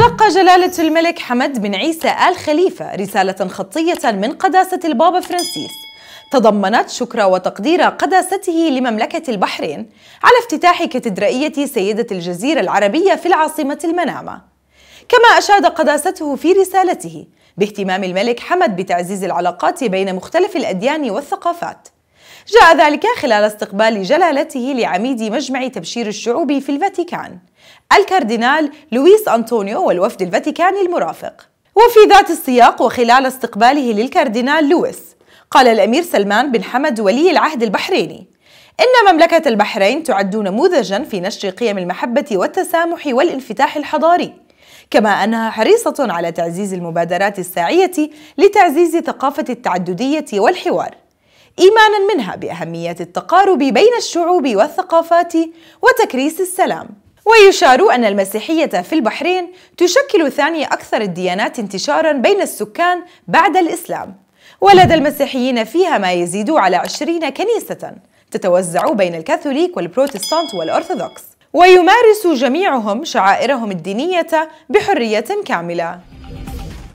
تلقى جلالة الملك حمد بن عيسى آل خليفة رسالة خطية من قداسة البابا فرانسيس تضمنت شكر وتقدير قداسته لمملكة البحرين على افتتاح كاتدرائية سيدة الجزيرة العربية في العاصمة المنامة كما أشاد قداسته في رسالته باهتمام الملك حمد بتعزيز العلاقات بين مختلف الأديان والثقافات جاء ذلك خلال استقبال جلالته لعميد مجمع تبشير الشعوب في الفاتيكان الكاردينال لويس أنطونيو والوفد الفاتيكاني المرافق وفي ذات السياق وخلال استقباله للكاردينال لويس قال الأمير سلمان بن حمد ولي العهد البحريني إن مملكة البحرين تعد نموذجا في نشر قيم المحبة والتسامح والانفتاح الحضاري كما أنها حريصة على تعزيز المبادرات الساعية لتعزيز ثقافة التعددية والحوار إيمانا منها بأهمية التقارب بين الشعوب والثقافات وتكريس السلام ويشار أن المسيحية في البحرين تشكل ثاني أكثر الديانات انتشارا بين السكان بعد الإسلام ولدى المسيحيين فيها ما يزيد على 20 كنيسة تتوزع بين الكاثوليك والبروتستانت والأرثوذكس ويمارس جميعهم شعائرهم الدينية بحرية كاملة